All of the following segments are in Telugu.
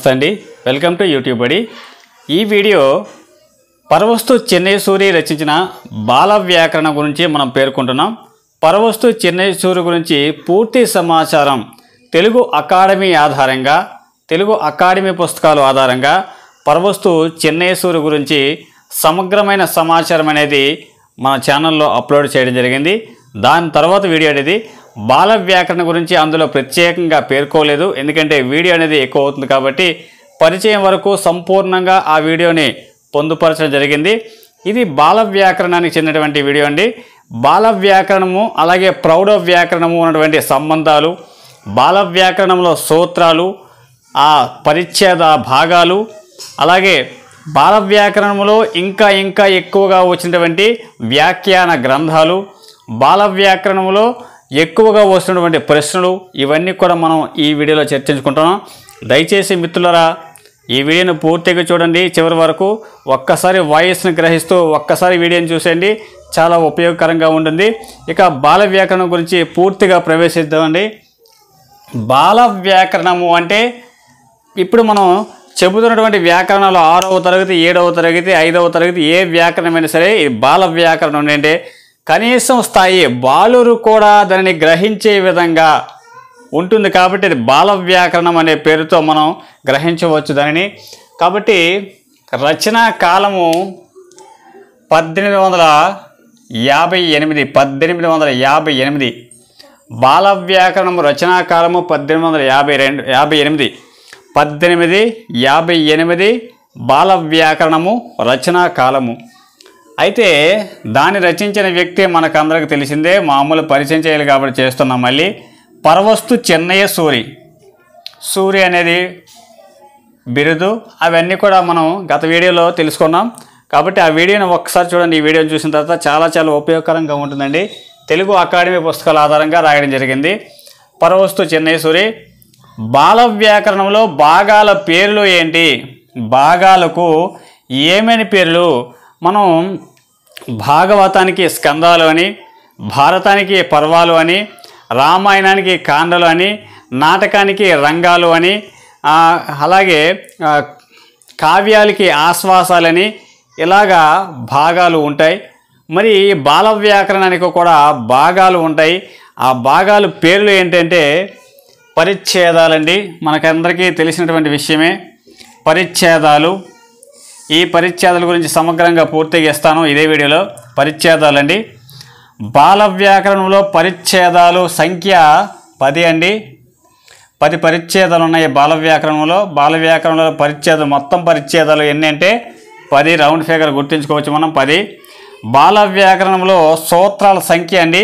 నమస్తే అండి వెల్కమ్ టు యూట్యూబ్ అడి ఈ వీడియో పరవస్తు చెన్నైసూరి రచించిన బాల వ్యాకరణం గురించి మనం పేర్కొంటున్నాం పరవస్తు చెన్నైసూరి గురించి పూర్తి సమాచారం తెలుగు అకాడమీ ఆధారంగా తెలుగు అకాడమీ పుస్తకాలు ఆధారంగా పరవస్తు చెన్నైసూరి గురించి సమగ్రమైన సమాచారం అనేది మన ఛానల్లో అప్లోడ్ చేయడం జరిగింది దాని తర్వాత వీడియో అనేది బాల వ్యాకరణ గురించి అందులో ప్రత్యేకంగా పేర్కోలేదు ఎందుకంటే వీడియో అనేది ఎక్కువ అవుతుంది కాబట్టి పరిచయం వరకు సంపూర్ణంగా ఆ వీడియోని పొందుపరచడం జరిగింది ఇది బాల వ్యాకరణానికి చెందినటువంటి వీడియో అండి బాల వ్యాకరణము అలాగే ప్రౌఢ వ్యాకరణము ఉన్నటువంటి సంబంధాలు బాల వ్యాకరణంలో సూత్రాలు ఆ పరిచ్ఛేద భాగాలు అలాగే బాల వ్యాకరణంలో ఇంకా ఇంకా ఎక్కువగా వచ్చినటువంటి వ్యాఖ్యాన గ్రంథాలు బాల వ్యాకరణంలో ఎక్కువగా వస్తున్నటువంటి ప్రశ్నలు ఇవన్నీ కూడా మనం ఈ వీడియోలో చర్చించుకుంటున్నాం దయచేసి మిత్రులరా ఈ వీడియోను పూర్తిగా చూడండి చివరి వరకు ఒక్కసారి వాయిస్ను గ్రహిస్తూ ఒక్కసారి వీడియోని చూసేయండి చాలా ఉపయోగకరంగా ఉంటుంది ఇక బాల వ్యాకరణం గురించి పూర్తిగా ప్రవేశిద్దామండి బాల వ్యాకరణము అంటే ఇప్పుడు మనం చెబుతున్నటువంటి వ్యాకరణాలు ఆరవ తరగతి ఏడవ తరగతి ఐదవ తరగతి ఏ వ్యాకరణమైనా సరే బాల వ్యాకరణం ఏంటంటే కనీసం స్థాయి బాలురు కూడా దానిని గ్రహించే విధంగా ఉంటుంది కాబట్టి బాల వ్యాకరణం అనే పేరుతో మనం గ్రహించవచ్చు దానిని కాబట్టి రచనా కాలము పద్దెనిమిది వందల యాభై ఎనిమిది పద్దెనిమిది వందల యాభై ఎనిమిది బాల వ్యాకరణము రచనా కాలము పద్దెనిమిది వందల యాభై రెండు యాభై ఎనిమిది పద్దెనిమిది యాభై ఎనిమిది బాల వ్యాకరణము రచనా కాలము అయితే దాన్ని రచించిన మనకు మనకందరికి తెలిసిందే మామూలు పరిచయం చేయాలి కాబట్టి చేస్తున్నాం మళ్ళీ పరవస్తు చెన్నయ్య సూరి సూరి అనేది బిరుదు అవన్నీ కూడా మనం గత వీడియోలో తెలుసుకున్నాం కాబట్టి ఆ వీడియోని ఒక్కసారి చూడండి ఈ వీడియోని చూసిన తర్వాత చాలా చాలా ఉపయోగకరంగా ఉంటుందండి తెలుగు అకాడమీ పుస్తకాల ఆధారంగా రాయడం జరిగింది పరవస్తు సూరి బాల వ్యాకరణంలో భాగాల పేర్లు ఏంటి భాగాలకు ఏమైన పేర్లు మనం భాగవతానికి స్కందాలు అని భారతానికి పర్వాలు అని రామాయణానికి కాండలు అని నాటకానికి రంగాలు అని అలాగే కావ్యాలకి ఆశ్వాసాలని ఇలాగా భాగాలు ఉంటాయి మరి బాల వ్యాకరణానికి కూడా భాగాలు ఉంటాయి ఆ భాగాలు పేర్లు ఏంటంటే పరిచ్ఛేదాలండి మనకందరికీ తెలిసినటువంటి విషయమే పరిచ్ఛేదాలు ఈ పరిచ్ఛేదాల గురించి సమగ్రంగా పూర్తిగా ఇస్తాను ఇదే వీడియోలో పరిచ్ఛేదాలండి బాల వ్యాకరణంలో పరిచ్ఛేదాలు సంఖ్య పది అండి పది పరిచ్ఛేదాలు ఉన్నాయి బాల వ్యాకరణంలో బాల వ్యాకరణంలో పరిచ్ఛేదం మొత్తం పరిచ్ఛేదాలు ఎన్ని అంటే పది రౌండ్ ఫిగర్ గుర్తుంచుకోవచ్చు మనం పది బాల వ్యాకరణంలో సూత్రాల సంఖ్య అండి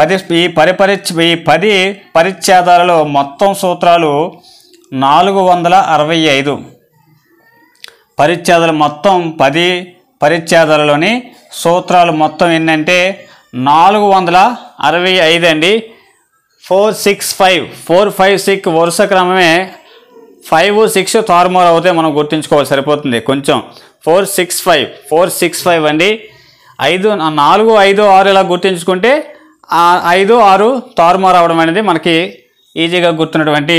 పది ఈ పరిపరి ఈ పది పరిచ్ఛేదాలలో మొత్తం సూత్రాలు నాలుగు వందల అరవై ఐదు పరిచ్ఛేదాలు మొత్తం పది పరిచ్ఛేదాలలోని సూత్రాలు మొత్తం ఏంటంటే నాలుగు వందల అరవై ఐదు అండి four six five four five six వరుస క్రమమే ఫైవ్ సిక్స్ తారుమారు అవుతే మనం గుర్తుంచుకోవాలి సరిపోతుంది కొంచెం four six five four six five అండి ఐదు నాలుగు ఐదు ఆరు ఇలా గుర్తుంచుకుంటే ఐదు ఆరు తారుమారు అవడం అనేది మనకి ఈజీగా గుర్తున్నటువంటి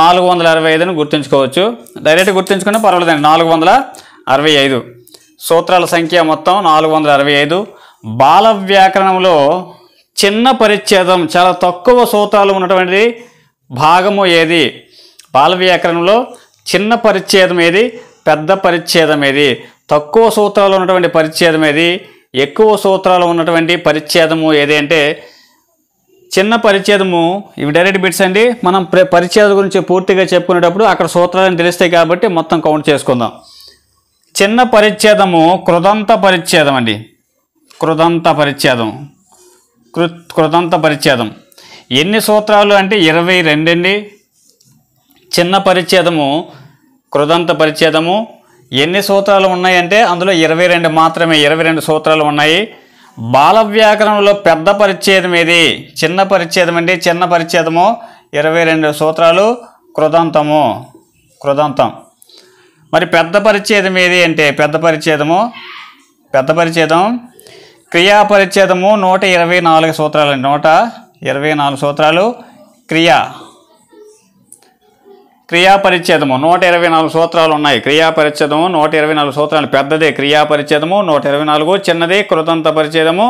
నాలుగు వందల అరవై ఐదును గుర్తుంచుకోవచ్చు డైరెక్ట్ గుర్తుంచుకునే పర్వాలేదండి నాలుగు వందల అరవై ఐదు సూత్రాల సంఖ్య మొత్తం నాలుగు వందల అరవై ఐదు బాల వ్యాకరణంలో చిన్న పరిచ్ఛేదం చాలా తక్కువ సూత్రాలు ఉన్నటువంటి భాగము ఏది బాల వ్యాకరణంలో చిన్న పరిచ్ఛేదం ఏది పెద్ద పరిచ్ఛేదం ఏది తక్కువ సూత్రాలు ఉన్నటువంటి పరిచ్ఛేదం ఏది ఎక్కువ సూత్రాలు ఉన్నటువంటి పరిచ్ఛేదము ఏది అంటే చిన్న పరిచ్ఛేదము ఇవి డైరెక్ట్ బిట్స్ అండి మనం పరిచ్ఛేద గురించి పూర్తిగా చెప్పుకునేటప్పుడు అక్కడ సూత్రాలను తెలిస్తాయి కాబట్టి మొత్తం కౌంట్ చేసుకుందాం చిన్న పరిచ్ఛేదము కృదంత పరిచ్ఛేదం అండి కృదంత పరిచ్ఛేదం కృ కృదంత పరిచ్ఛేదం ఎన్ని సూత్రాలు అంటే ఇరవై రెండండి చిన్న పరిచ్ఛేదము కృదంత పరిచ్ఛేదము ఎన్ని సూత్రాలు ఉన్నాయంటే అందులో ఇరవై రెండు మాత్రమే ఇరవై రెండు సూత్రాలు ఉన్నాయి బాల వ్యాకరణంలో పెద్ద పరిచ్ఛేదం ఏది చిన్న పరిచ్ఛేదం అండి చిన్న పరిచ్ఛేదము ఇరవై రెండు సూత్రాలు కృదంతము కృదంతం మరి పెద్ద పరిచ్ఛేదం ఏది అంటే పెద్ద పరిచ్ఛేదము పెద్ద పరిచ్ఛేదం క్రియా పరిచ్ఛేదము నూట ఇరవై నాలుగు సూత్రాలు అండి నూట ఇరవై నాలుగు సూత్రాలు క్రియా క్రియాపరిచ్ఛేదము నూట ఇరవై నాలుగు సూత్రాలు ఉన్నాయి క్రియాపరిచ్ఛేదము నూట ఇరవై నాలుగు సూత్రాలు పెద్దదే క్రియాపరిచ్ఛేదము నూట ఇరవై నాలుగు చిన్నది కృతంత పరిచ్ఛేదము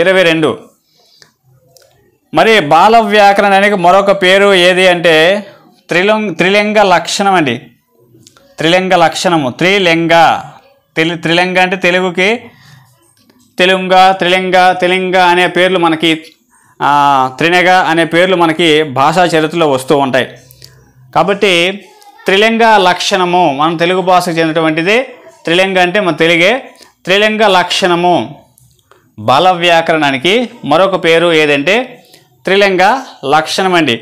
ఇరవై రెండు మరి బాల వ్యాకరణానికి మరొక పేరు ఏది అంటే త్రిలింగ త్రిలింగ లక్షణం అండి త్రిలింగ లక్షణము త్రిలింగ తెలి త్రిలింగ అంటే తెలుగుకి తెలుంగ త్రిలింగ తెలింగ అనే పేర్లు మనకి త్రినగ అనే పేర్లు మనకి భాషా చరిత్రలో వస్తూ ఉంటాయి కాబట్టి త్రిలింగ లక్షణము మనం తెలుగు భాషకు చెందినటువంటిది త్రిలింగ అంటే మన తెలుగే త్రిలింగ లక్షణము బల వ్యాకరణానికి మరొక పేరు ఏదంటే త్రిలింగ లక్షణం అండి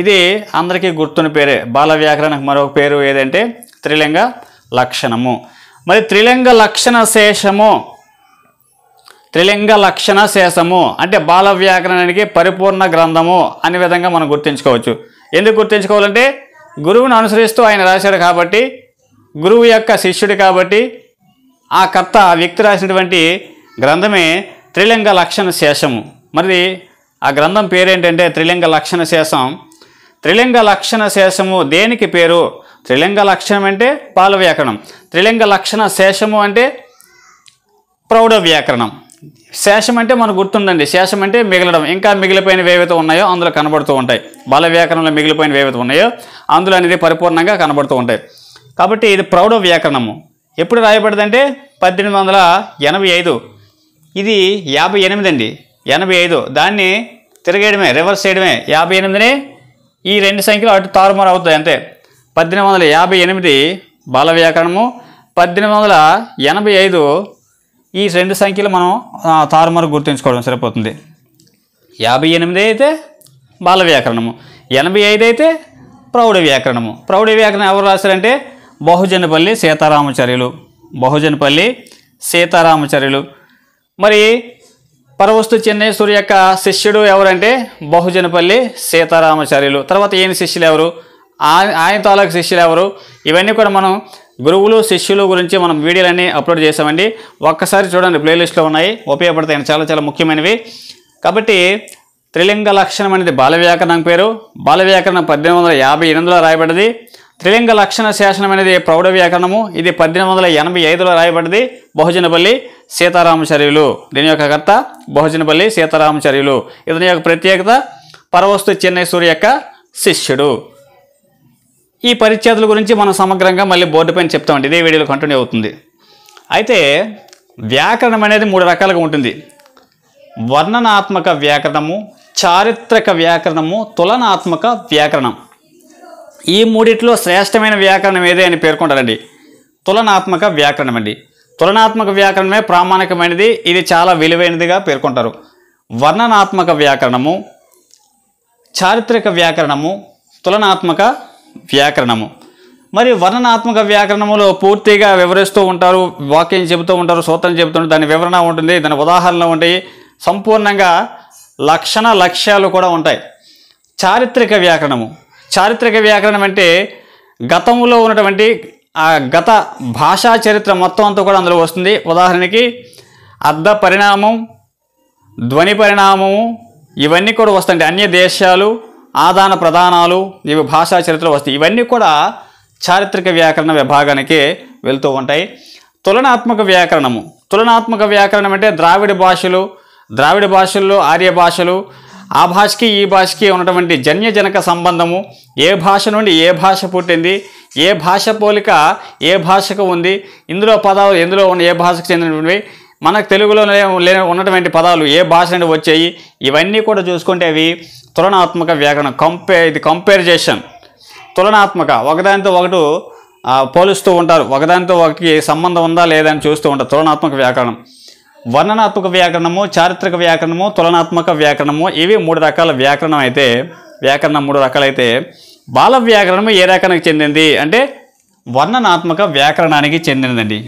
ఇది అందరికీ గుర్తున్న పేరే బాల వ్యాకరణకు మరొక పేరు ఏదంటే త్రిలింగ లక్షణము మరి త్రిలింగ లక్షణ శేషము త్రిలింగ లక్షణ శేషము అంటే బాల వ్యాకరణానికి పరిపూర్ణ గ్రంథము అనే విధంగా మనం గుర్తించుకోవచ్చు ఎందుకు గుర్తించుకోవాలంటే గురువును అనుసరిస్తూ ఆయన రాశాడు కాబట్టి గురువు యొక్క శిష్యుడు కాబట్టి ఆ కర్త ఆ వ్యక్తి రాసినటువంటి గ్రంథమే త్రిలింగ లక్షణ శేషము మరి ఆ గ్రంథం పేరేంటంటే త్రిలింగ లక్షణ శేషం త్రిలింగ లక్షణ శేషము దేనికి పేరు త్రిలింగ లక్షణం అంటే పాల వ్యాకరణం త్రిలింగ లక్షణ శేషము అంటే ప్రౌఢ వ్యాకరణం శేషం అంటే మనకు గుర్తుండండి శేషం అంటే మిగలడం ఇంకా మిగిలిపోయిన ఏవైతే ఉన్నాయో అందులో కనబడుతూ ఉంటాయి బల వ్యాకరణంలో మిగిలిపోయిన ఏవైతే ఉన్నాయో అందులో అనేది పరిపూర్ణంగా కనబడుతూ ఉంటాయి కాబట్టి ఇది ప్రౌఢ వ్యాకరణము ఎప్పుడు రాయబడిందంటే పద్దెనిమిది వందల ఎనభై ఐదు ఇది యాభై ఎనిమిది అండి ఎనభై ఐదు దాన్ని తిరగేయడమే రివర్స్ చేయడమే యాభై ఎనిమిదిని ఈ రెండు సంఖ్యలు అటు తారుమారు అవుతాయి అంతే పద్దెనిమిది వందల యాభై ఎనిమిది బాల వ్యాకరణము పద్దెనిమిది వందల ఎనభై ఐదు ఈ రెండు సంఖ్యలు మనం తారుమారు గుర్తుంచుకోవడం సరిపోతుంది యాభై ఎనిమిది అయితే బాల వ్యాకరణము ఎనభై ఐదు అయితే ప్రౌఢ వ్యాకరణము ప్రౌఢ వ్యాకరణం ఎవరు రాశారంటే బహుజనపల్లి సీతారామచర్యులు బహుజనపల్లి సీతారామచార్యులు మరి పరవస్తు చెన్నేశ్వరి యొక్క శిష్యుడు ఎవరంటే బహుజనపల్లి సీతారామచార్యులు తర్వాత ఈయన శిష్యులు ఎవరు ఆయన తాలూకు శిష్యులు ఎవరు ఇవన్నీ కూడా మనం గురువులు శిష్యులు గురించి మనం వీడియోలన్నీ అప్లోడ్ చేసామండి ఒక్కసారి చూడండి ప్లేలిస్ట్లో ఉన్నాయి ఉపయోగపడతాయి చాలా చాలా ముఖ్యమైనవి కాబట్టి త్రిలింగ లక్షణం అనేది బాల వ్యాకరణం పేరు బాల వ్యాకరణం పద్దెనిమిది వందల యాభై ఎనిమిదిలో రాయబడింది త్రిలింగ లక్షణ శాసనం అనేది ప్రౌఢ వ్యాకరణము ఇది పద్దెనిమిది వందల ఎనభై ఐదులో రాయబడింది బహుజనపల్లి సీతారామచర్యులు దీని యొక్క కర్త బహుజనపల్లి సీతారామచర్యులు ఇతని యొక్క ప్రత్యేకత పరవస్తు చెన్నై సూర్య యొక్క శిష్యుడు ఈ పరిచ్ఛేదుల గురించి మనం సమగ్రంగా మళ్ళీ బోర్డు పైన చెప్తామండి ఇదే వీడియోలో కంటిన్యూ అవుతుంది అయితే వ్యాకరణం అనేది మూడు రకాలుగా ఉంటుంది వర్ణనాత్మక వ్యాకరణము చారిత్రక వ్యాకరణము తులనాత్మక వ్యాకరణం ఈ మూడిట్లో శ్రేష్టమైన వ్యాకరణం ఏదే అని పేర్కొంటారండి తులనాత్మక వ్యాకరణం అండి తులనాత్మక వ్యాకరణమే ప్రామాణికమైనది ఇది చాలా విలువైనదిగా పేర్కొంటారు వర్ణనాత్మక వ్యాకరణము చారిత్రక వ్యాకరణము తులనాత్మక వ్యాకరణము మరి వర్ణనాత్మక వ్యాకరణములో పూర్తిగా వివరిస్తూ ఉంటారు వాక్యం చెబుతూ ఉంటారు సూత్రం చెబుతుంటారు దాని వివరణ ఉంటుంది దాని ఉదాహరణలు ఉంటాయి సంపూర్ణంగా లక్షణ లక్ష్యాలు కూడా ఉంటాయి చారిత్రక వ్యాకరణము చారిత్రక వ్యాకరణం అంటే గతంలో ఉన్నటువంటి ఆ గత భాషా చరిత్ర మొత్తం అంతా కూడా అందులో వస్తుంది ఉదాహరణకి అర్ధ పరిణామం ధ్వని పరిణామము ఇవన్నీ కూడా వస్తాయి అన్య దేశాలు ఆదాన ప్రదానాలు ఇవి భాషా చరిత్రలు వస్తాయి ఇవన్నీ కూడా చారిత్రక వ్యాకరణ విభాగానికే వెళ్తూ ఉంటాయి తులనాత్మక వ్యాకరణము తులనాత్మక వ్యాకరణం అంటే ద్రావిడ భాషలు ద్రావిడ భాషల్లో ఆర్య భాషలు ఆ భాషకి ఈ భాషకి ఉన్నటువంటి జన్యజనక సంబంధము ఏ భాష నుండి ఏ భాష పుట్టింది ఏ భాష పోలిక ఏ భాషకు ఉంది ఇందులో పదాలు ఎందులో ఉన్న ఏ భాషకు చెందినటువంటివి మనకు తెలుగులో లే ఉన్నటువంటి పదాలు ఏ భాష నుండి వచ్చాయి ఇవన్నీ కూడా చూసుకుంటే అవి తులనాత్మక వ్యాకరణం కంపే ఇది కంపారిజేషన్ తులనాత్మక ఒకదానితో ఒకటి పోలుస్తూ ఉంటారు ఒకదానితో ఒకటి సంబంధం ఉందా లేదా అని చూస్తూ ఉంటారు తులనాత్మక వ్యాకరణం వర్ణనాత్మక వ్యాకరణము చారిత్రక వ్యాకరణము తులనాత్మక వ్యాకరణము ఇవి మూడు రకాల వ్యాకరణం అయితే వ్యాకరణం మూడు రకాలైతే బాల వ్యాకరణము ఏ రకానికి చెందింది అంటే వర్ణనాత్మక వ్యాకరణానికి చెందినదండి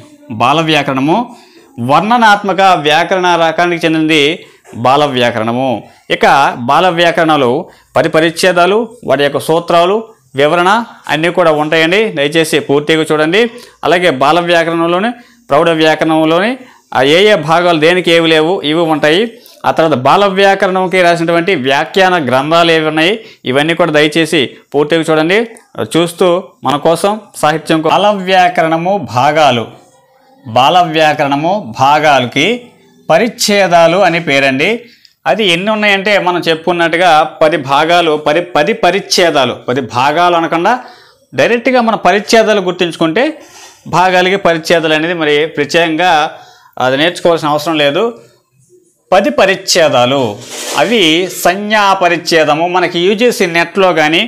బాల వ్యాకరణము వర్ణనాత్మక వ్యాకరణ రకానికి చెందింది బాల వ్యాకరణము ఇక బాల వ్యాకరణాలు పరిపరిచ్ఛేదాలు పరిచ్ఛేదాలు వాటి యొక్క సూత్రాలు వివరణ అన్నీ కూడా ఉంటాయండి దయచేసి పూర్తిగా చూడండి అలాగే బాల వ్యాకరణంలోని ప్రౌఢ వ్యాకరణంలోని ఏ ఏ భాగాలు దేనికి ఏవి లేవు ఇవి ఉంటాయి ఆ తర్వాత బాల వ్యాకరణంకి రాసినటువంటి వ్యాఖ్యాన గ్రంథాలు ఏవి ఉన్నాయి ఇవన్నీ కూడా దయచేసి పూర్తిగా చూడండి చూస్తూ మన కోసం సాహిత్యం బాల వ్యాకరణము భాగాలు బాల వ్యాకరణము భాగాలకి పరిచ్ఛేదాలు అని పేరండి అది ఎన్ని ఉన్నాయంటే మనం చెప్పుకున్నట్టుగా పది భాగాలు పది పది పరిచ్ఛేదాలు పది భాగాలు అనకుండా డైరెక్ట్గా మనం పరిచ్ఛేదాలు గుర్తుంచుకుంటే భాగాలకి పరిచ్ఛేదాలు అనేది మరి ప్రత్యేకంగా అది నేర్చుకోవాల్సిన అవసరం లేదు పది పరిచ్ఛేదాలు అవి సంజ్ఞా పరిచ్ఛేదము మనకి యూజీసీ నెట్లో కానీ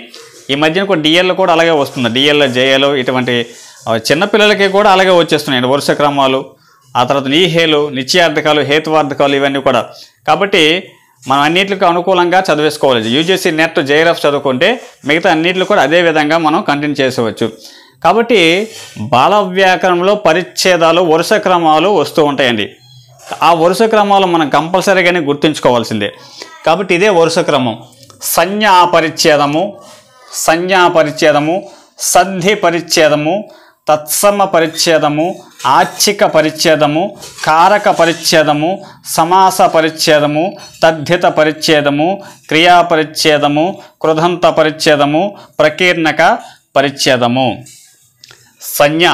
ఈ మధ్యన కూడా డిఎల్ కూడా అలాగే వస్తుంది డిఎల్ జేఎల్ ఇటువంటి చిన్నపిల్లలకి కూడా అలాగే వచ్చేస్తున్నాయండి వరుస క్రమాలు ఆ తర్వాత నీహేలు నిశ్చయార్థకాలు హేతువార్థకాలు ఇవన్నీ కూడా కాబట్టి మనం అన్నింటికి అనుకూలంగా చదివేసుకోవాలి యూజీసీ నెట్ జేఆర్ఎఫ్ చదువుకుంటే మిగతా అన్నింటిలో కూడా అదే విధంగా మనం కంటిన్యూ చేసేవచ్చు కాబట్టి బాల వ్యాకరణంలో పరిచ్ఛేదాలు వరుస క్రమాలు వస్తూ ఉంటాయండి ఆ వరుస క్రమాలు మనం కంపల్సరీగానే గుర్తుంచుకోవాల్సిందే కాబట్టి ఇదే వరుస క్రమం సంజ్ఞా పరిచ్ఛేదము సంజ్ఞా పరిచ్ఛేదము సంధి పరిచ్ఛేదము తత్సమ పరిచ్ఛేదము ఆచ్ఛిక పరిచ్ఛేదము కారక పరిచ్ఛేదము సమాస పరిచ్ఛేదము తద్ధిత పరిచ్ఛేదము క్రియా పరిచ్ఛేదము కృధంత పరిచ్ఛేదము ప్రకీర్ణక పరిచ్ఛేదము సంజ్ఞ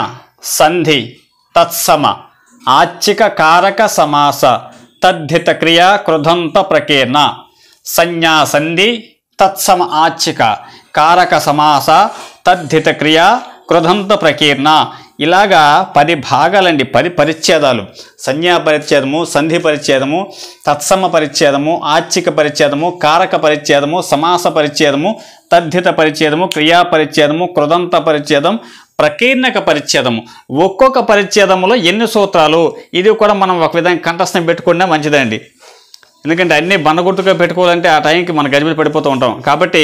సంధి తత్సమ ఆచ్ఛిక కారక సమాస తద్ధిత క్రియా కృధంత ప్రకీర్ణ సంజ్ఞా సంధి తత్సమ ఆచ్ఛిక కారక సమాస తద్ధిత క్రియా కృదంత ప్రకీర్ణ ఇలాగా పది భాగాలండి పది పరిచ్ఛేదాలు సంజ్ఞా పరిచ్ఛేదము సంధి పరిచ్ఛేదము తత్సమ పరిచ్ఛేదము ఆచిక పరిచ్ఛేదము కారక పరిచ్ఛేదము సమాస పరిచ్ఛేదము తద్ధిత పరిచ్ఛేదము క్రియా పరిచ్ఛేదము కృదంత పరిచ్ఛేదం ప్రకీర్ణక పరిచ్ఛేదము ఒక్కొక్క పరిచ్ఛేదములో ఎన్ని సూత్రాలు ఇది కూడా మనం ఒక విధంగా కంఠస్థం పెట్టుకుంటే మంచిదండి ఎందుకంటే అన్నీ బండగుర్తుగా పెట్టుకోవాలంటే ఆ టైంకి మన గజిబిలు పడిపోతూ ఉంటాం కాబట్టి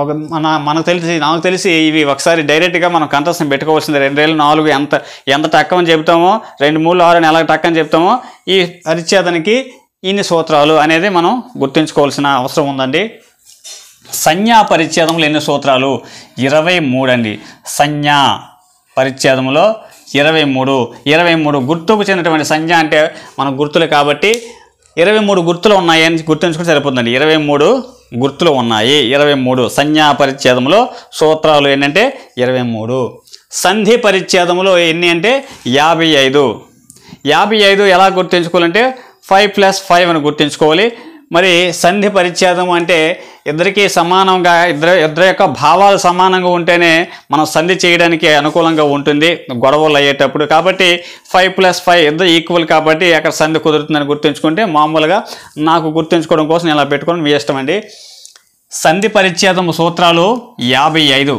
ఒక మన మనకు తెలిసి నాకు తెలిసి ఇవి ఒకసారి డైరెక్ట్గా మనం కంటెస్ట్ని పెట్టుకోవాల్సింది రెండు వేలు నాలుగు ఎంత ఎంత అని చెప్తామో రెండు మూడు ఆరు టక్కు టక్కని చెప్తామో ఈ పరిచ్ఛేదనికి ఇన్ని సూత్రాలు అనేది మనం గుర్తుంచుకోవాల్సిన అవసరం ఉందండి సంజ్ఞా పరిచ్ఛేదంలో ఎన్ని సూత్రాలు ఇరవై మూడు అండి సంజ్ఞా పరిచ్ఛేదంలో ఇరవై మూడు ఇరవై మూడు గుర్తుకు చెందినటువంటి సంజ్ఞ అంటే మన గుర్తులు కాబట్టి ఇరవై మూడు గుర్తులు ఉన్నాయని గుర్తుంచుకుని సరిపోతుందండి ఇరవై మూడు గుర్తులు ఉన్నాయి ఇరవై మూడు సంజ్ఞా పరిచ్ఛేదంలో సూత్రాలు ఏంటంటే ఇరవై మూడు సంధి పరిచ్ఛేదంలో ఎన్ని అంటే యాభై ఐదు యాభై ఐదు ఎలా గుర్తుంచుకోవాలంటే ఫైవ్ ప్లస్ ఫైవ్ అని గుర్తుంచుకోవాలి మరి సంధి పరిచ్ఛేదం అంటే ఇద్దరికీ సమానంగా ఇద్దరు ఇద్దరు యొక్క భావాలు సమానంగా ఉంటేనే మనం సంధి చేయడానికి అనుకూలంగా ఉంటుంది గొడవలు అయ్యేటప్పుడు కాబట్టి ఫైవ్ ప్లస్ ఫైవ్ ఇద్దరు ఈక్వల్ కాబట్టి అక్కడ సంధి కుదురుతుందని గుర్తుంచుకుంటే మామూలుగా నాకు గుర్తుంచుకోవడం కోసం ఇలా పెట్టుకోవడం మీ ఇష్టం అండి సంధి పరిచ్ఛేదం సూత్రాలు యాభై ఐదు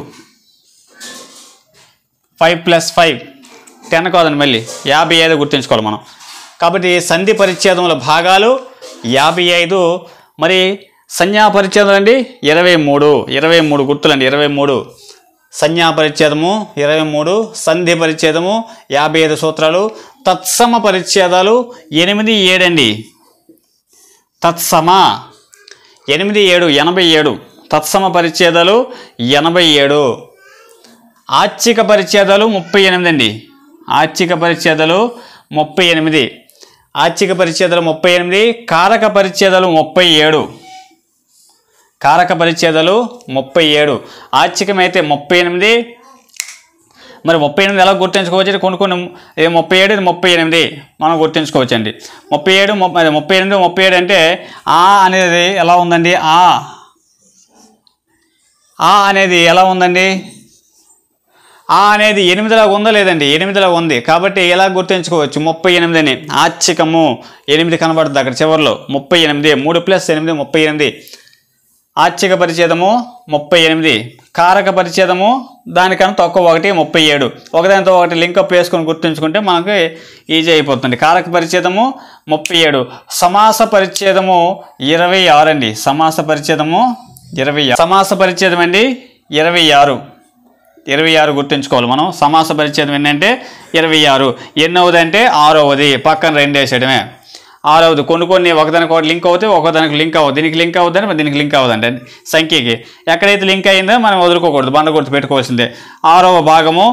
ఫైవ్ ప్లస్ ఫైవ్ టెన్ కాదండి మళ్ళీ యాభై ఐదు గుర్తుంచుకోవాలి మనం కాబట్టి సంధి పరిచ్ఛేదంలో భాగాలు యాభై ఐదు మరి సంజ్ఞాపరిచ్ఛేదం అండి ఇరవై మూడు ఇరవై మూడు గుర్తులండి ఇరవై మూడు సంజ్ఞాపరిచ్ఛేదము ఇరవై మూడు సంధి పరిచ్ఛేదము యాభై ఐదు సూత్రాలు తత్సమ పరిచ్ఛేదాలు ఎనిమిది ఏడండి తత్సమ ఎనిమిది ఏడు ఎనభై ఏడు తత్సమ పరిచ్ఛేదాలు ఎనభై ఏడు ఆర్చిక పరిచ్ఛేదాలు ముప్పై ఎనిమిది అండి ఆర్చిక పరిచ్ఛేదాలు ముప్పై ఎనిమిది ఆర్థిక పరిచ్ఛేదాలు ముప్పై ఎనిమిది కారక పరిచ్ఛేదాలు ముప్పై ఏడు కారక పరిచ్ఛేదాలు ముప్పై ఏడు ఆర్థికమైతే ముప్పై ఎనిమిది మరి ముప్పై ఎనిమిది ఎలా గుర్తుంచుకోవచ్చు కొన్ని కొన్ని ఇది ముప్పై ఏడు ఇది ముప్పై ఎనిమిది మనం అండి ముప్పై ఏడు ముప్పై ఎనిమిది ముప్పై ఏడు అంటే ఆ అనేది ఎలా ఉందండి ఆ ఆ అనేది ఎలా ఉందండి ఆ అనేది ఎనిమిదిలా ఉందో లేదండి ఎనిమిదిలా ఉంది కాబట్టి ఎలా గుర్తించుకోవచ్చు ముప్పై ఎనిమిదిని ఆచికము ఎనిమిది కనబడుతుంది అక్కడ చివరిలో ముప్పై ఎనిమిది మూడు ప్లస్ ఎనిమిది ముప్పై ఎనిమిది ఆచిక పరిచేదము ముప్పై ఎనిమిది కారక పరిచేదము దానికన్నా తక్కువ ఒకటి ముప్పై ఏడు ఒకదానితో ఒకటి లింకప్ వేసుకొని గుర్తుంచుకుంటే మనకి ఈజీ అయిపోతుంది కారక పరిచేదము ముప్పై ఏడు సమాస పరిచ్ఛేదము ఇరవై ఆరు అండి సమాస పరిచ్ఛేదము ఇరవై సమాస పరిచ్ఛేదం అండి ఇరవై ఆరు ఇరవై ఆరు గుర్తుంచుకోవాలి మనం సమాస పరిచ్ఛేదం ఏంటంటే ఇరవై ఆరు ఎన్నవది అంటే ఆరవది పక్కన రెండు వేసేయడమే ఆరవది కొన్ని కొన్ని ఒకదానికి ఒకటి లింక్ అవుతాయి ఒకదానికి లింక్ అవ్వదు దీనికి లింక్ అవ్వదని దీనికి లింక్ అవ్వదండి సంఖ్యకి ఎక్కడైతే లింక్ అయిందో మనం వదులుకోకూడదు బండ గుర్తు పెట్టుకోవాల్సిందే ఆరవ భాగము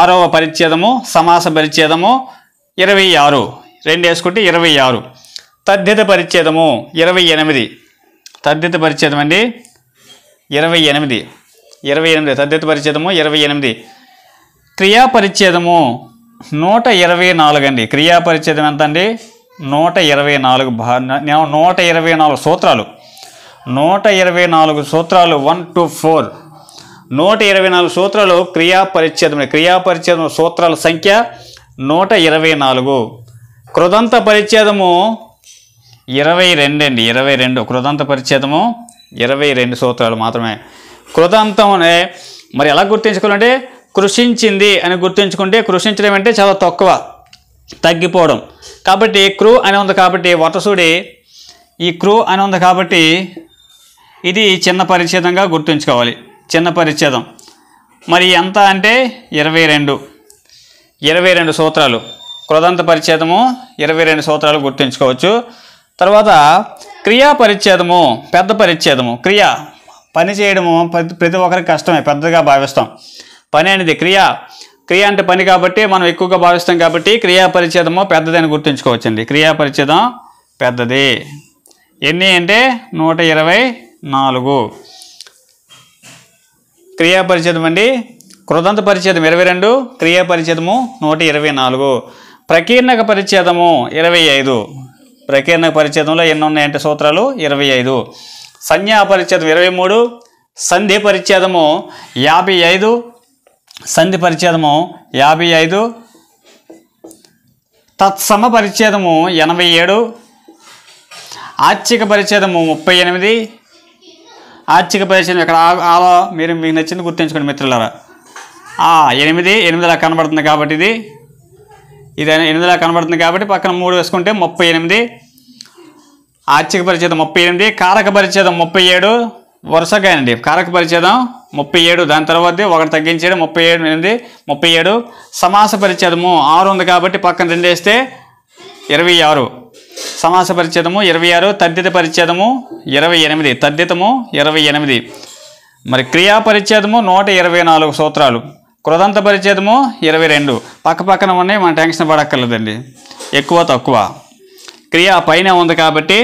ఆరవ పరిచ్ఛేదము సమాస పరిచ్ఛేదము ఇరవై ఆరు రెండు వేసుకుంటే ఇరవై ఆరు తద్ధిత పరిచ్ఛేదము ఇరవై ఎనిమిది తద్ధిత పరిచ్ఛేదం అండి ఇరవై ఎనిమిది ఇరవై ఎనిమిది తద్ధిత పరిచ్ఛేదము ఇరవై ఎనిమిది క్రియాపరిచ్ఛేదము నూట ఇరవై నాలుగు అండి క్రియాపరిచ్ఛేదం ఎంత అండి నూట ఇరవై నాలుగు భా నూట ఇరవై నాలుగు సూత్రాలు నూట ఇరవై నాలుగు సూత్రాలు వన్ టు ఫోర్ నూట ఇరవై నాలుగు సూత్రాలు క్రియాపరిచ్ఛేదం క్రియాపరిచ్ఛేదం సూత్రాల సంఖ్య నూట ఇరవై నాలుగు కృదంత పరిచ్ఛేదము ఇరవై రెండు అండి ఇరవై రెండు కృదంత పరిచ్ఛేదము ఇరవై రెండు సూత్రాలు మాత్రమే కృతాంతం అనే మరి ఎలా గుర్తించుకోవాలంటే కృషించింది అని గుర్తుంచుకుంటే కృషించడం అంటే చాలా తక్కువ తగ్గిపోవడం కాబట్టి క్రూ అని ఉంది కాబట్టి వటసుడి ఈ క్రూ అని ఉంది కాబట్టి ఇది చిన్న పరిచ్ఛేదంగా గుర్తుంచుకోవాలి చిన్న పరిచ్ఛేదం మరి ఎంత అంటే ఇరవై రెండు ఇరవై రెండు సూత్రాలు కృదంత పరిచ్ఛేదము ఇరవై రెండు సూత్రాలు గుర్తుంచుకోవచ్చు తర్వాత క్రియా పరిచ్ఛేదము పెద్ద పరిచ్ఛేదము క్రియా పని చేయడము ప్రతి ప్రతి ఒక్కరికి కష్టమే పెద్దగా భావిస్తాం పని అనేది క్రియ క్రియ అంటే పని కాబట్టి మనం ఎక్కువగా భావిస్తాం కాబట్టి క్రియాపరిచేదము పెద్దదని గుర్తుంచుకోవచ్చండి పరిచేదం పెద్దది ఎన్ని అంటే నూట ఇరవై నాలుగు క్రియాపరిచేదం అండి కృదంత పరిచేదం ఇరవై రెండు క్రియాపరిచేదము నూట ఇరవై నాలుగు ప్రకీర్ణక పరిచేదము ఇరవై ఐదు ప్రకీర్ణక పరిచేదంలో ఎన్ని ఉన్నాయంటే సూత్రాలు ఇరవై ఐదు సంజ్ఞా పరిచ్ఛేదం ఇరవై మూడు సంధి పరిచ్ఛేదము యాభై ఐదు సంధి పరిచ్ఛేదము యాభై ఐదు తత్సమ పరిచ్ఛేదము ఎనభై ఏడు ఆర్థిక పరిచ్ఛేదము ముప్పై ఎనిమిది ఆర్థిక పరిచ్ఛేదం ఇక్కడ ఆలో మీరు మీకు నచ్చింది గుర్తుంచుకోండి మిత్రులారా ఎనిమిది ఎనిమిదిలా కనబడుతుంది కాబట్టి ఇది ఇది ఎనిమిదిలా కనబడుతుంది కాబట్టి పక్కన మూడు వేసుకుంటే ముప్పై ఎనిమిది ఆర్థిక పరిచేదం ముప్పై ఎనిమిది కారక పరిచేదం ముప్పై ఏడు వరుసగా అండి కారక పరిచేదం ముప్పై ఏడు దాని తర్వాత ఒకటి తగ్గించేయడం ముప్పై ఏడు ఎనిమిది ముప్పై ఏడు సమాస పరిచేదము ఆరు ఉంది కాబట్టి పక్కన రెండేస్తే ఇరవై ఆరు సమాస పరిచేదము ఇరవై ఆరు తద్దిత పరిచేదము ఇరవై ఎనిమిది తద్దితము ఇరవై ఎనిమిది మరి క్రియా పరిచేదము నూట ఇరవై నాలుగు సూత్రాలు కృదంత పరిచేదము ఇరవై రెండు పక్క పక్కన ఉన్నాయి మనం టెన్షన్ పడక్కర్లేదండి ఎక్కువ తక్కువ క్రియ పైన ఉంది కాబట్టి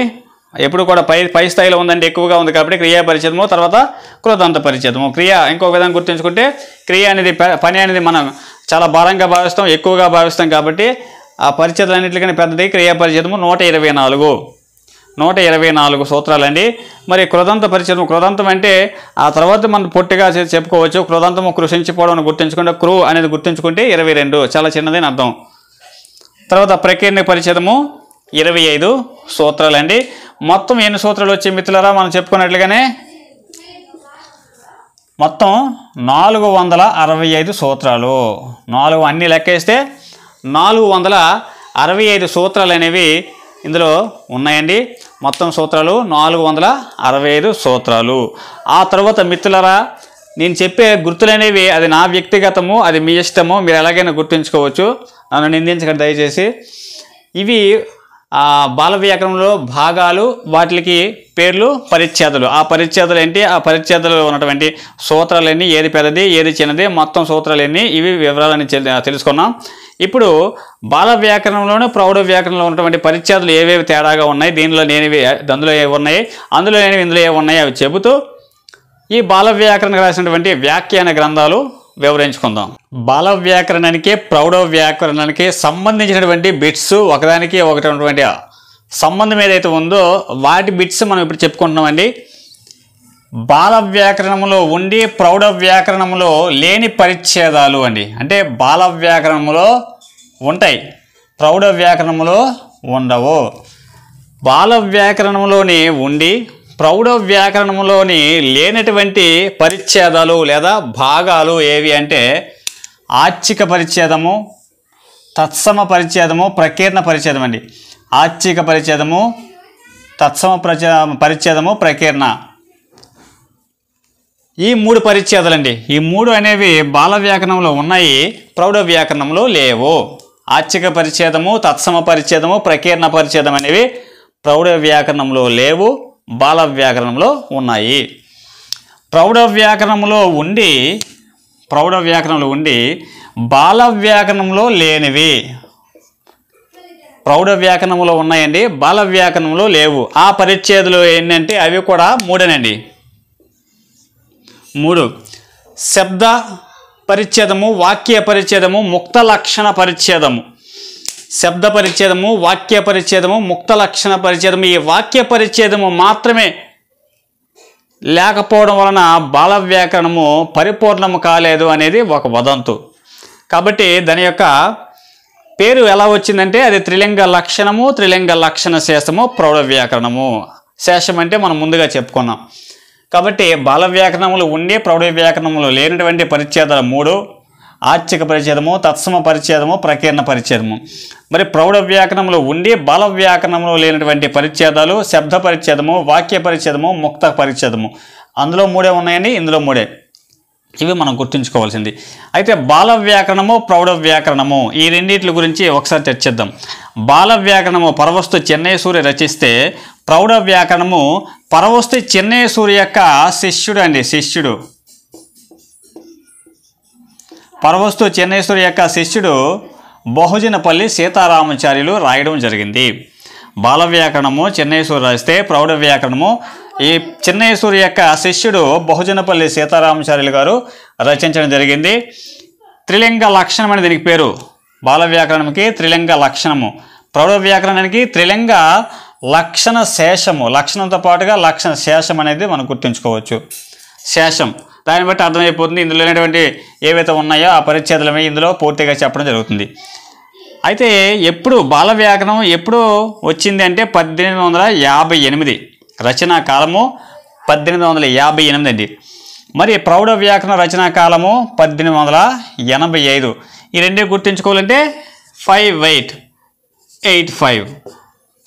ఎప్పుడు కూడా పై పై స్థాయిలో ఉందంటే ఎక్కువగా ఉంది కాబట్టి క్రియా పరిచయము తర్వాత కృతాంత పరిచయము క్రియ ఇంకొక విధంగా గుర్తుంచుకుంటే క్రియ అనేది పని అనేది మనం చాలా భారంగా భావిస్తాం ఎక్కువగా భావిస్తాం కాబట్టి ఆ అన్నింటికైనా పెద్దది క్రియా పరిచయము నూట ఇరవై నాలుగు నూట ఇరవై నాలుగు సూత్రాలండి మరి కృదంత పరిచయం కృదంతం అంటే ఆ తర్వాత మనం పొట్టిగా చెప్పుకోవచ్చు కృదంతము కృషించిపోవడం గుర్తుంచుకుంటే క్రూ అనేది గుర్తుంచుకుంటే ఇరవై రెండు చాలా చిన్నదని అర్థం తర్వాత ప్రకీర్ణ పరిచయము ఇరవై ఐదు సూత్రాలండి మొత్తం ఎన్ని సూత్రాలు వచ్చాయి మిత్రులరా మనం చెప్పుకున్నట్లుగానే మొత్తం నాలుగు వందల అరవై ఐదు సూత్రాలు నాలుగు అన్ని లెక్కేస్తే నాలుగు వందల అరవై ఐదు సూత్రాలు అనేవి ఇందులో ఉన్నాయండి మొత్తం సూత్రాలు నాలుగు వందల అరవై ఐదు సూత్రాలు ఆ తర్వాత మిత్రులరా నేను చెప్పే గుర్తులనేవి అది నా వ్యక్తిగతము అది మీ ఇష్టము మీరు ఎలాగైనా గుర్తుంచుకోవచ్చు నన్ను నిందించకండి దయచేసి ఇవి బాల వ్యాకరణంలో భాగాలు వాటికి పేర్లు పరిచ్ఛేదాలు ఆ పరిచ్ఛేదాలు ఏంటి ఆ పరిచ్ఛేదాలు ఉన్నటువంటి సూత్రాలన్నీ ఏది పెద్దది ఏది చిన్నది మొత్తం సూత్రాలన్నీ ఇవి వివరాలని తెలుసుకున్నాం ఇప్పుడు బాల వ్యాకరణంలోను ప్రౌఢ వ్యాకరణంలో ఉన్నటువంటి పరిచ్ఛేదాలు ఏవేవి తేడాగా ఉన్నాయి దీనిలో నేనివి అందులో ఏవి ఉన్నాయి అందులో నేను ఇందులో ఏవి ఉన్నాయి అవి చెబుతూ ఈ బాల వ్యాకరణకు రాసినటువంటి వ్యాఖ్యాన గ్రంథాలు వివరించుకుందాం బాల వ్యాకరణానికి ప్రౌఢ వ్యాకరణానికి సంబంధించినటువంటి బిట్స్ ఒకదానికి ఒకటి ఉన్నటువంటి సంబంధం ఏదైతే ఉందో వాటి బిట్స్ మనం ఇప్పుడు చెప్పుకుంటున్నామండి బాల వ్యాకరణంలో ఉండి ప్రౌఢ వ్యాకరణంలో లేని పరిచ్ఛేదాలు అండి అంటే బాల వ్యాకరణంలో ఉంటాయి ప్రౌఢ వ్యాకరణంలో ఉండవు బాల వ్యాకరణంలోనే ఉండి ప్రౌఢ వ్యాకరణంలోని లేనటువంటి పరిచ్ఛేదాలు లేదా భాగాలు ఏవి అంటే ఆచ్చిక పరిచ్ఛేదము తత్సమ పరిచ్ఛేదము ప్రకీర్ణ పరిచ్ఛేదం అండి ఆచ్చిక పరిచ్ఛేదము తత్సమ ప్రచ పరిచ్ఛేదము ప్రకీర్ణ ఈ మూడు పరిచ్ఛేదాలండి ఈ మూడు అనేవి బాల వ్యాకరణంలో ఉన్నాయి ప్రౌఢ వ్యాకరణంలో లేవు ఆచ్చిక పరిచ్ఛేదము తత్సమ పరిచ్ఛేదము ప్రకీర్ణ పరిచ్ఛేదం అనేవి ప్రౌఢ వ్యాకరణంలో లేవు బాల వ్యాకరణంలో ఉన్నాయి ప్రౌఢ వ్యాకరణంలో ఉండి ప్రౌఢ వ్యాకరణంలో ఉండి బాల వ్యాకరణంలో లేనివి ప్రౌఢ వ్యాకరణంలో ఉన్నాయండి బాల వ్యాకరణంలో లేవు ఆ పరిచ్ఛేదులు ఏంటంటే అవి కూడా మూడేనండి మూడు శబ్ద పరిచ్ఛేదము వాక్య పరిచ్ఛేదము ముక్త లక్షణ పరిచ్ఛేదము శబ్ద పరిచ్ఛేదము వాక్య పరిచ్ఛేదము ముక్త లక్షణ పరిచ్ఛేదము ఈ వాక్య పరిచ్ఛేదము మాత్రమే లేకపోవడం వలన బాల వ్యాకరణము పరిపూర్ణము కాలేదు అనేది ఒక వదంతు కాబట్టి దాని యొక్క పేరు ఎలా వచ్చిందంటే అది త్రిలింగ లక్షణము త్రిలింగ లక్షణ శేషము ప్రౌఢ వ్యాకరణము శేషం అంటే మనం ముందుగా చెప్పుకున్నాం కాబట్టి బాల వ్యాకరణములు ఉండి ప్రౌఢ వ్యాకరణములు లేనటువంటి పరిచ్ఛేదాలు మూడు ఆర్చిక పరిచ్ఛేదము తత్సమ పరిచ్ఛేదము ప్రకీర్ణ పరిచ్ఛేదము మరి ప్రౌఢ వ్యాకరణంలో ఉండి బల వ్యాకరణంలో లేనటువంటి పరిచ్ఛేదాలు శబ్ద పరిచ్ఛేదము వాక్య పరిచ్ఛేదము ముక్త పరిచ్ఛేదము అందులో మూడే ఉన్నాయండి ఇందులో మూడే ఇవి మనం గుర్తుంచుకోవాల్సింది అయితే బాల వ్యాకరణము ప్రౌఢ వ్యాకరణము ఈ రెండింటి గురించి ఒకసారి చర్చిద్దాం బాల వ్యాకరణము పరవస్తు చెన్నై సూర్య రచిస్తే ప్రౌఢ వ్యాకరణము పరవస్తు చెన్నై సూర్య యొక్క శిష్యుడు అండి శిష్యుడు పరవస్తు చెన్నైశ్వరి యొక్క శిష్యుడు బహుజనపల్లి సీతారామాచార్యులు రాయడం జరిగింది బాల వ్యాకరణము చెన్నైశ్వరి రాస్తే ప్రౌఢ వ్యాకరణము ఈ చెన్నైశ్వరి యొక్క శిష్యుడు బహుజనపల్లి సీతారామాచార్యులు గారు రచించడం జరిగింది త్రిలింగ లక్షణం అని దీనికి పేరు బాల వ్యాకరణంకి త్రిలింగ లక్షణము ప్రౌఢ వ్యాకరణానికి త్రిలింగ లక్షణ శేషము లక్షణంతో పాటుగా లక్షణ శేషం అనేది మనం గుర్తుంచుకోవచ్చు శేషం దాన్ని బట్టి అర్థమైపోతుంది ఇందులో లేనటువంటి ఏవైతే ఉన్నాయో ఆ పరిచ్ఛేదలమే ఇందులో పూర్తిగా చెప్పడం జరుగుతుంది అయితే ఎప్పుడు బాల వ్యాకరణం ఎప్పుడు వచ్చింది అంటే పద్దెనిమిది వందల యాభై ఎనిమిది రచనా కాలము పద్దెనిమిది వందల యాభై ఎనిమిది అండి మరి ప్రౌఢ వ్యాకరణ రచనా కాలము పద్దెనిమిది వందల ఎనభై ఐదు ఈ రెండే గుర్తుంచుకోవాలంటే ఫైవ్ ఎయిట్ ఎయిట్ ఫైవ్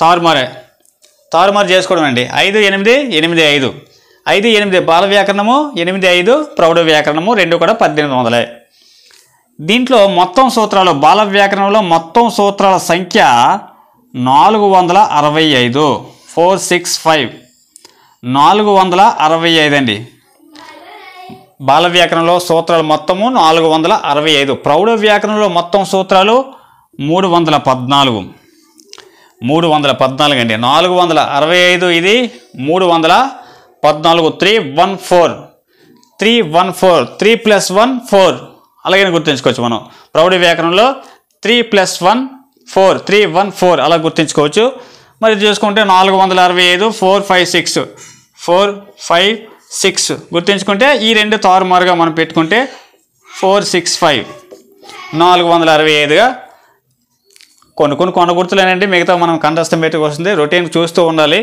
తారుమారే తారుమారు చేసుకోవడం అండి ఐదు ఎనిమిది ఎనిమిది ఐదు ఐదు ఎనిమిది బాల వ్యాకరణము ఎనిమిది ఐదు ప్రౌఢ వ్యాకరణము రెండు కూడా పద్దెనిమిది వందలే దీంట్లో మొత్తం సూత్రాలు బాల వ్యాకరణంలో మొత్తం సూత్రాల సంఖ్య నాలుగు వందల అరవై ఐదు ఫోర్ సిక్స్ ఫైవ్ నాలుగు వందల అరవై ఐదు అండి బాల వ్యాకరణంలో సూత్రాలు మొత్తము నాలుగు వందల అరవై ఐదు ప్రౌఢ వ్యాకరణంలో మొత్తం సూత్రాలు మూడు వందల పద్నాలుగు మూడు వందల పద్నాలుగు అండి నాలుగు వందల అరవై ఐదు ఇది మూడు వందల పద్నాలుగు three one four three one four three plus one four అలాగే గుర్తుంచుకోవచ్చు మనం ప్రౌఢి వ్యాకరణంలో three plus one four three one four అలా గుర్తుంచుకోవచ్చు మరి చూసుకుంటే నాలుగు వందల అరవై ఐదు four five six four five six గుర్తుంచుకుంటే ఈ రెండు తారుమారుగా మనం పెట్టుకుంటే ఫోర్ సిక్స్ ఫైవ్ నాలుగు వందల అరవై ఐదుగా కొన్ని కొన్ని కొండ గుర్తులేనండి మిగతా మనం కంఠస్థం పెట్టుకొస్తుంది రొటీన్ చూస్తూ ఉండాలి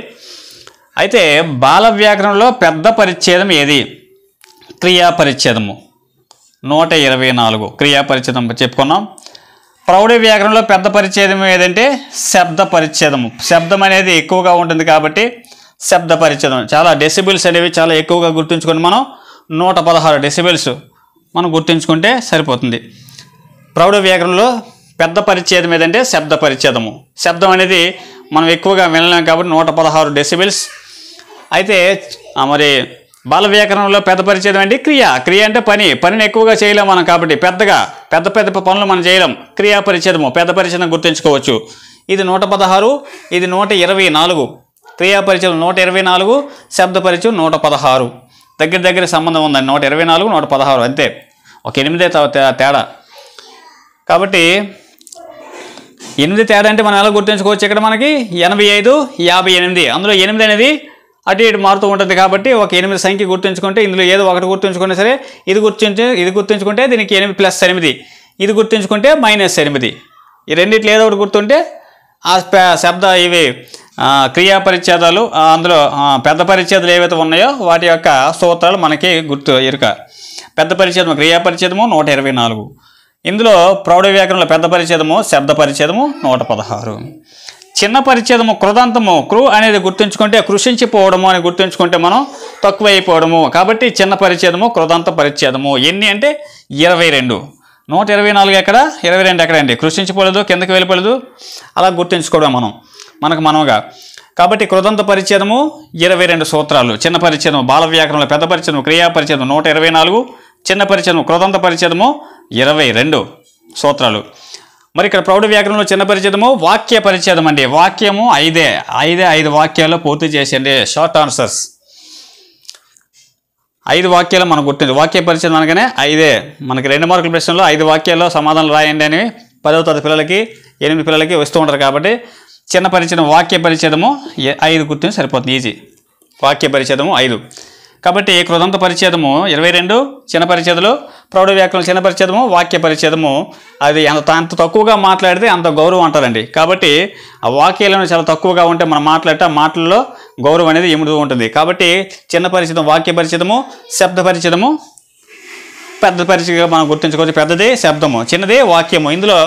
అయితే బాల వ్యాకరణంలో పెద్ద పరిచ్ఛేదం ఏది క్రియా పరిచ్ఛేదము నూట ఇరవై నాలుగు క్రియా పరిచ్ఛేదం చెప్పుకున్నాం ప్రౌఢ వ్యాకరణంలో పెద్ద పరిచ్ఛేదం ఏదంటే శబ్ద పరిచ్ఛేదము శబ్దం అనేది ఎక్కువగా ఉంటుంది కాబట్టి శబ్ద పరిచ్ఛేదం చాలా డెసిబిల్స్ అనేవి చాలా ఎక్కువగా గుర్తుంచుకొని మనం నూట పదహారు డెసిబిల్స్ మనం గుర్తుంచుకుంటే సరిపోతుంది ప్రౌఢ వ్యాకరణంలో పెద్ద పరిచ్ఛేదం ఏదంటే శబ్ద పరిచ్ఛేదము శబ్దం అనేది మనం ఎక్కువగా వినలేం కాబట్టి నూట పదహారు డెసిబిల్స్ అయితే మరి బాల వ్యాకరణంలో పెద్ద పరిచయం అండి క్రియ క్రియ అంటే పని పనిని ఎక్కువగా చేయలేం మనం కాబట్టి పెద్దగా పెద్ద పెద్ద పనులు మనం చేయలేం క్రియా పరిచయము పెద్ద పరిచయం గుర్తుంచుకోవచ్చు ఇది నూట పదహారు ఇది నూట ఇరవై నాలుగు క్రియా పరిచయం నూట ఇరవై నాలుగు శబ్ద పరిచయం నూట పదహారు దగ్గర దగ్గర సంబంధం ఉందండి నూట ఇరవై నాలుగు నూట పదహారు అంతే ఒక ఎనిమిదే తేడా కాబట్టి ఎనిమిది తేడా అంటే మనం ఎలా గుర్తుంచుకోవచ్చు ఇక్కడ మనకి ఎనభై ఐదు యాభై ఎనిమిది అందులో ఎనిమిది అనేది అటు ఇటు మారుతూ ఉంటుంది కాబట్టి ఒక ఎనిమిది సంఖ్య గుర్తుంచుకుంటే ఇందులో ఏదో ఒకటి గుర్తుంచుకున్నా సరే ఇది గుర్తుంచు ఇది గుర్తుంచుకుంటే దీనికి ఎనిమిది ప్లస్ ఎనిమిది ఇది గుర్తుంచుకుంటే మైనస్ ఎనిమిది ఈ రెండిట్లో ఏదో ఒకటి గుర్తుంటే ఆ శబ్ద ఇవి క్రియా పరిచ్ఛేదాలు అందులో పెద్ద పరిచ్ఛేదాలు ఏవైతే ఉన్నాయో వాటి యొక్క సూత్రాలు మనకి గుర్తు ఇరుక పెద్ద పరిచ్ఛేదము క్రియా పరిచ్ఛేదము నూట ఇరవై నాలుగు ఇందులో ప్రౌఢ వ్యాకరణంలో పెద్ద పరిచ్ఛేదము శబ్ద పరిచ్ఛేదము నూట పదహారు చిన్న పరిచ్ఛేదము కృదాంతము క్రు అనేది గుర్తుంచుకుంటే కృషించిపోవడము అని గుర్తుంచుకుంటే మనం తక్కువైపోవడము కాబట్టి చిన్న పరిచ్ఛేదము కృదాంత పరిచ్ఛేదము ఎన్ని అంటే ఇరవై రెండు నూట ఇరవై నాలుగు ఎక్కడ ఇరవై రెండు ఎక్కడ అండి కృషించిపోలేదు కిందకి వెళ్ళిపోలేదు అలా గుర్తుంచుకోవడం మనం మనకు మనముగా కాబట్టి కృదంత పరిచ్ఛేదము ఇరవై రెండు సూత్రాలు చిన్న పరిచ్ఛేదం బాల వ్యాకరణంలో పెద్ద పరిచ్ఛేదం క్రియా పరిచ్ఛేదం నూట ఇరవై నాలుగు చిన్న పరిచ్ఛేదం కృదంత పరిచ్ఛేదము ఇరవై రెండు సూత్రాలు మరి ఇక్కడ ప్రౌఢ వ్యాకరణంలో చిన్న పరిచయము వాక్య పరిచయం అండి వాక్యము ఐదే ఐదే ఐదు వాక్యాలు పూర్తి చేసేయండి షార్ట్ ఆన్సర్స్ ఐదు వాక్యాలు మనకు గుర్తుంది వాక్య పరిచయం అనగానే ఐదే మనకి రెండు మార్కుల ప్రశ్నలో ఐదు వాక్యాల్లో సమాధానం రాయండి అని పదవ తరగతి పిల్లలకి ఎనిమిది పిల్లలకి వస్తూ ఉంటారు కాబట్టి చిన్న పరిచయం వాక్య పరిచయము ఐదు గుర్తుంది సరిపోతుంది ఈజీ వాక్య పరిచయము ఐదు కాబట్టి కృదంత పరిచ్ఛేదము ఇరవై రెండు చిన్న పరిచ్ఛేదలు ప్రౌఢ వ్యాఖ్యలు చిన్న పరిచ్ఛేదము వాక్య పరిచ్ఛేదము అది అంత అంత తక్కువగా మాట్లాడితే అంత గౌరవం అంటారండి కాబట్టి ఆ వాక్యాలను చాలా తక్కువగా ఉంటే మనం మాట్లాడట మాటల్లో గౌరవం అనేది ఇముడుతూ ఉంటుంది కాబట్టి చిన్న పరిచితం వాక్య పరిచితము శబ్ద పరిచితము పెద్ద పరిచయంగా మనం గుర్తుంచుకోవచ్చు పెద్దది శబ్దము చిన్నది వాక్యము ఇందులో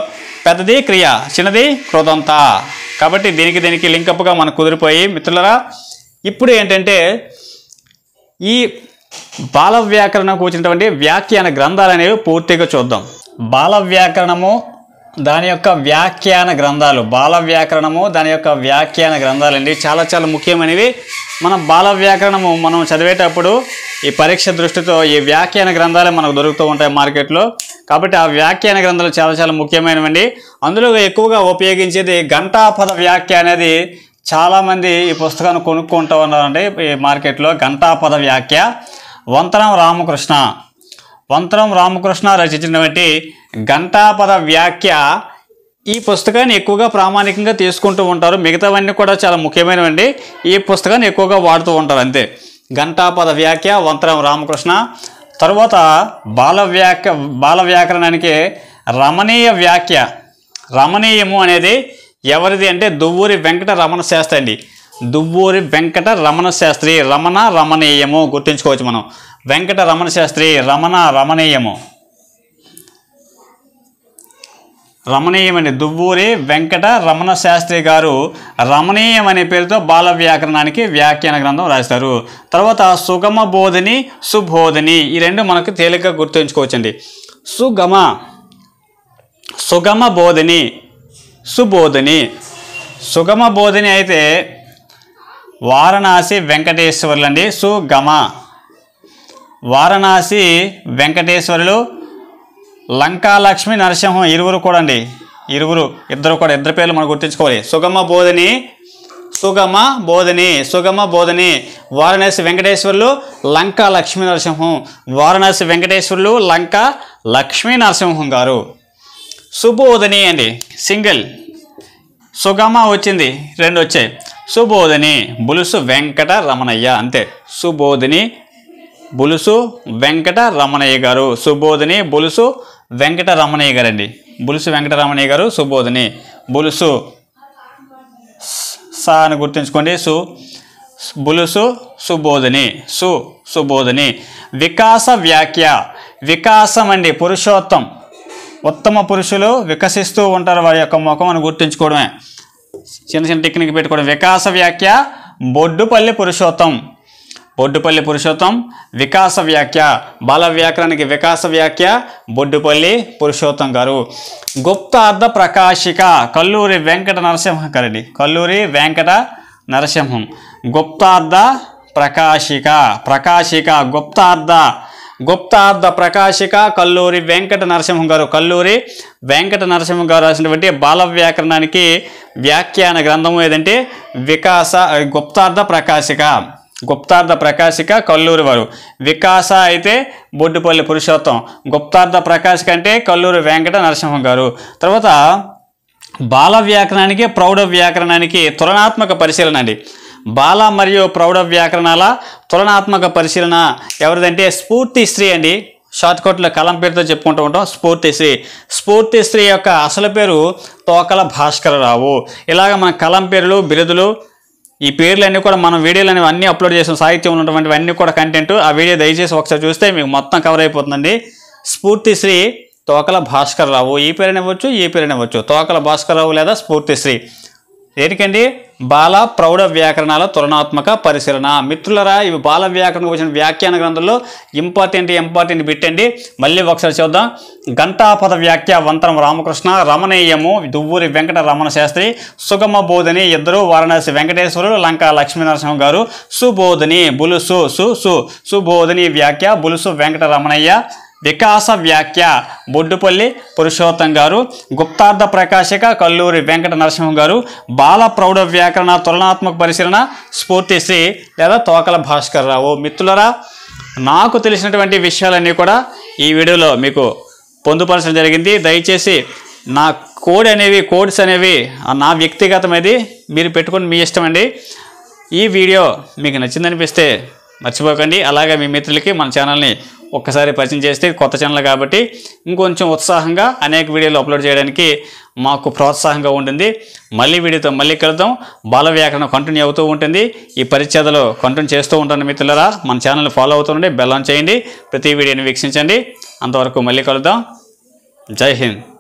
పెద్దది క్రియ చిన్నది కృదంత కాబట్టి దీనికి దీనికి లింకప్గా మనకు కుదిరిపోయి మిత్రులరా ఇప్పుడు ఏంటంటే ఈ బాల వ్యాకరణకు వచ్చినటువంటి వ్యాఖ్యాన గ్రంథాలు అనేవి పూర్తిగా చూద్దాం బాల వ్యాకరణము దాని యొక్క వ్యాఖ్యాన గ్రంథాలు బాల వ్యాకరణము దాని యొక్క వ్యాఖ్యాన గ్రంథాలు అండి చాలా చాలా ముఖ్యమైనవి మన బాల వ్యాకరణము మనం చదివేటప్పుడు ఈ పరీక్ష దృష్టితో ఈ వ్యాఖ్యాన గ్రంథాలే మనకు దొరుకుతూ ఉంటాయి మార్కెట్లో కాబట్టి ఆ వ్యాఖ్యాన గ్రంథాలు చాలా చాలా అండి అందులో ఎక్కువగా ఉపయోగించేది ఘంటాపద వ్యాఖ్య అనేది చాలామంది ఈ పుస్తకాన్ని కొనుక్కుంటూ ఉన్నారండి ఈ మార్కెట్లో ఘంటాపద వ్యాఖ్య వంతరం రామకృష్ణ వంతరం రామకృష్ణ రచించినటువంటి ఘంటాపద వ్యాఖ్య ఈ పుస్తకాన్ని ఎక్కువగా ప్రామాణికంగా తీసుకుంటూ ఉంటారు మిగతావన్నీ కూడా చాలా ముఖ్యమైనవండి ఈ పుస్తకాన్ని ఎక్కువగా వాడుతూ ఉంటారు అంతే ఘంటాపద వ్యాఖ్య వంతరం రామకృష్ణ తరువాత బాల వ్యాఖ్య బాల వ్యాకరణానికి రమణీయ వ్యాఖ్య రమణీయము అనేది ఎవరిది అంటే దువ్వూరి వెంకట రమణ శాస్త్రి అండి దువ్వూరి వెంకట రమణ శాస్త్రి రమణ రమణీయము గుర్తుంచుకోవచ్చు మనం వెంకట రమణ శాస్త్రి రమణ రమణీయము రమణీయమని దువ్వూరి వెంకట రమణ శాస్త్రి గారు రమణీయం అనే పేరుతో బాల వ్యాకరణానికి వ్యాఖ్యాన గ్రంథం రాస్తారు తర్వాత సుగమ బోధిని సుబోధిని ఈ రెండు మనకు తేలిక గుర్తుంచుకోవచ్చండి సుగమ సుగమ బోధిని సుబోధిని సుగమ బోధిని అయితే వారణాసి వెంకటేశ్వరులు అండి సుగమ వారణాసి వెంకటేశ్వరులు లంకాలక్ష్మి నరసింహం ఇరువురు కూడా అండి ఇరువురు ఇద్దరు కూడా ఇద్దరు పేర్లు మనం గుర్తించుకోవాలి సుగమ బోధిని సుగమ బోధిని సుగమ బోధిని వారణాసి వెంకటేశ్వరులు లంకా లక్ష్మీ నరసింహం వారణాసి వెంకటేశ్వరులు లంక లక్ష్మీ నరసింహం గారు సుబోధని అండి సింగిల్ సుగమ వచ్చింది రెండు వచ్చాయి సుబోధని బులుసు వెంకట రమణయ్య అంతే సుబోధిని బులుసు వెంకట రమణయ్య గారు సుబోధిని బులుసు వెంకట రమణయ్య గారు అండి బులుసు వెంకట రమణయ్య గారు సుబోధిని బులుసు సా అని గుర్తుంచుకోండి సు బులుసు సుబోధిని సు సుబోధిని వికాస వ్యాఖ్య వికాసం అండి పురుషోత్తం ఉత్తమ పురుషులు వికసిస్తూ ఉంటారు వారి యొక్క ముఖం అని గుర్తుంచుకోవడమే చిన్న చిన్న టెక్నిక్ పెట్టుకోవడం వికాస వ్యాఖ్య బొడ్డుపల్లి పురుషోత్తం బొడ్డుపల్లి పురుషోత్తం వికాస వ్యాఖ్య బాల వ్యాకరణకి వికాస వ్యాఖ్య బొడ్డుపల్లి పురుషోత్తం గారు అర్ధ ప్రకాశిక కల్లూరి వెంకట నరసింహకరెడ్డి కల్లూరి వెంకట నరసింహం గుప్తార్థ ప్రకాశిక ప్రకాశిక గుప్తార్థ గుప్తార్థ ప్రకాశిక కల్లూరి వెంకట నరసింహం గారు కల్లూరి వెంకట నరసింహం గారు రాసినటువంటి బాల వ్యాకరణానికి వ్యాఖ్యాన గ్రంథం ఏదంటే వికాస గుప్తార్థ ప్రకాశిక గుప్తార్థ ప్రకాశిక కల్లూరి వారు వికాస అయితే బొడ్డుపల్లి పురుషోత్తం గుప్తార్థ ప్రకాశిక అంటే కల్లూరి వెంకట నరసింహం గారు తర్వాత బాల వ్యాకరణానికి ప్రౌఢ వ్యాకరణానికి తులనాత్మక పరిశీలన అండి బాల మరియు ప్రౌఢ వ్యాకరణాల తులనాత్మక పరిశీలన ఎవరిదంటే స్ఫూర్తి స్త్రీ అండి షార్ట్కట్లో కలం పేరుతో చెప్పుకుంటూ ఉంటాం స్ఫూర్తిశ్రీ స్ఫూర్తిశ్రీ యొక్క అసలు పేరు తోకల భాస్కరరావు ఇలాగ మన కలం పేర్లు బిరుదులు ఈ పేర్లన్నీ కూడా మనం వీడియోలు అనేవి అన్నీ అప్లోడ్ చేసిన సాహిత్యం ఉన్నటువంటివన్నీ కూడా కంటెంట్ ఆ వీడియో దయచేసి ఒకసారి చూస్తే మీకు మొత్తం కవర్ అయిపోతుందండి స్ఫూర్తిశ్రీ తోకల భాస్కరరావు ఈ పేరునివ్వచ్చు ఈ పేరునివ్వచ్చు తోకల భాస్కరరావు లేదా స్ఫూర్తిశ్రీ ఏంటికండి బాల ప్రౌఢ వ్యాకరణాల తులనాత్మక పరిశీలన మిత్రులరా ఇవి బాల వ్యాకరణకు వచ్చిన వ్యాఖ్యాన గ్రంథంలో ఇంపార్టెంట్ ఇంపార్టెంట్ పెట్టండి మళ్ళీ ఒకసారి చూద్దాం ఘంటాపద వ్యాఖ్య వంతరం రామకృష్ణ రమణీయము దువ్వూరి వెంకట రమణ శాస్త్రి సుగమ బోధని ఇద్దరు వారణాసి వెంకటేశ్వరుడు లంక లక్ష్మీనరసింహ గారు సుబోధిని బులుసు సు సు సుబోధిని వ్యాఖ్య బులుసు వెంకట రమణయ్య వికాస వ్యాఖ్య బొడ్డుపల్లి పురుషోత్తం గారు గుప్తార్థ ప్రకాశక కల్లూరి వెంకట నరసింహం గారు బాల ప్రౌఢ వ్యాకరణ తులనాత్మక పరిశీలన స్ఫూర్తిశ్రీ లేదా తోకల భాస్కర్ రావు మిత్రులరా నాకు తెలిసినటువంటి విషయాలన్నీ కూడా ఈ వీడియోలో మీకు పొందుపరచడం జరిగింది దయచేసి నా కోడ్ అనేవి కోడ్స్ అనేవి నా వ్యక్తిగతమైనది మీరు పెట్టుకుని మీ ఇష్టం అండి ఈ వీడియో మీకు నచ్చిందనిపిస్తే మర్చిపోకండి అలాగే మీ మిత్రులకి మన ఛానల్ని ఒక్కసారి పరిచయం చేస్తే కొత్త ఛానల్ కాబట్టి ఇంకొంచెం ఉత్సాహంగా అనేక వీడియోలు అప్లోడ్ చేయడానికి మాకు ప్రోత్సాహంగా ఉంటుంది మళ్ళీ వీడియోతో మళ్ళీ కలుద్దాం బాల వ్యాకరణం కంటిన్యూ అవుతూ ఉంటుంది ఈ పరిచయాలు కంటిన్యూ చేస్తూ ఉంటాను మిత్రులరా మన ఛానల్ ఫాలో అవుతుండే బెల్ ఆన్ చేయండి ప్రతి వీడియోని వీక్షించండి అంతవరకు మళ్ళీ కలుద్దాం జై హింద్